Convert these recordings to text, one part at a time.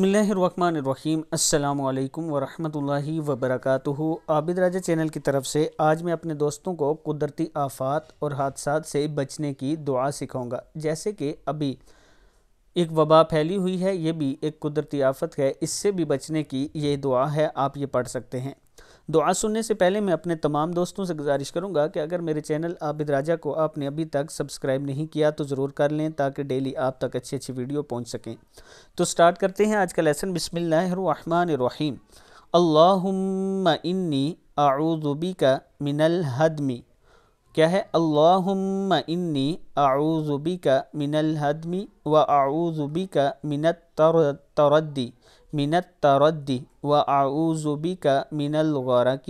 बसमीम् अल्लाम वरहमतुल्लाहि वबरकातुहु आबिद राजा चैनल की तरफ से आज मैं अपने दोस्तों को कुदरती आफात और हादसा से बचने की दुआ सिखाऊंगा जैसे कि अभी एक वबा फैली हुई है ये भी एक कुदरती आफत है इससे भी बचने की ये दुआ है आप ये पढ़ सकते हैं दुआ सुनने से पहले मैं अपने तमाम दोस्तों से गुजारिश करूंगा कि अगर मेरे चैनल आबिद राजा को आपने अभी तक सब्सक्राइब नहीं किया तो ज़रूर कर लें ताकि डेली आप तक अच्छी अच्छी वीडियो पहुंच सकें तो स्टार्ट करते हैं आज का लेसन बिसमीम अल्लाहुम्मा इन्नी का मिनल हदमी क्या है अल्लाहुम्मा इन्नी का मिनल हदमी व का मिनत तरद्दी من التردي وأعوذ بك من الغرق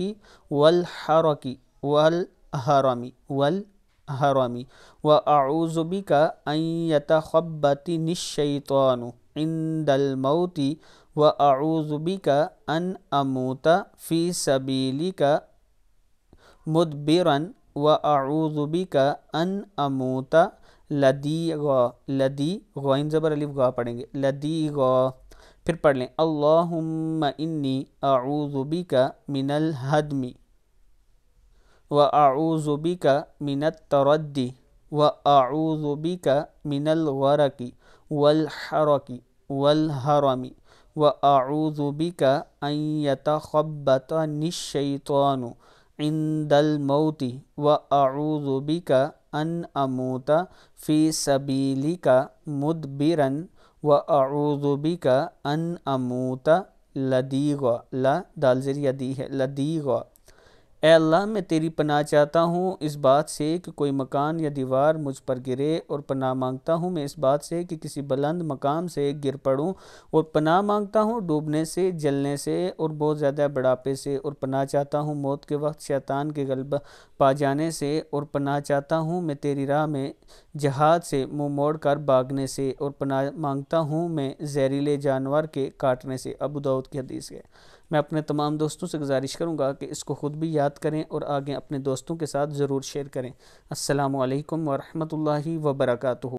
والحرك والهرم والهرم وأعوذ بك أن يتخبطني الشيطان عند الموت وأعوذ بك أن أموت في سبيلك مدبرا وأعوذ بك أن أموت لديغا غا لدی غا ان زبر الف غا پڑھیں گے لدی غا फिर पढ़ लें अल्लाहुम्मा इन्नी आऊज़ुबी का मिनल हदमी व आऊज़ुबी का मिनत तरदी व आऊज़ुबी का मिनल गरकी वल हरकी वल हरमी व आऊज़ुबी का अयत खब्बत निशैतान इंदल मौती व आऊज़ुबी का अन अमूत फ़ी सबीली का मुदबिरन وأعوذ بك أن أموت لديغا لا دال زير يديه لديغ ए अल्लाह मैं तेरी पनाह चाहता हूँ इस बात से कि कोई मकान या दीवार मुझ पर गिरे और पनाह मांगता हूँ मैं इस बात से कि किसी बुलंद मकाम से गिर पड़ूँ और पनाह मांगता हूँ डूबने से जलने से और बहुत ज़्यादा बढ़ापे से और पनाह चाहता हूँ मौत के वक्त शैतान के गलबा पा जाने से और पनाह चाहता हूँ मैं तेरी राह में जहाद से मुँह मोड़ कर भागने से और पनाह मांगता हूँ मैं जहरीले जानवर के काटने से अबू दाऊद की हदीस है मैं अपने तमाम दोस्तों से गुजारिश करूँगा कि इसको ख़ुद भी याद करें और आगे अपने दोस्तों के साथ ज़रूर शेयर करें असलकम वरहमल वर्का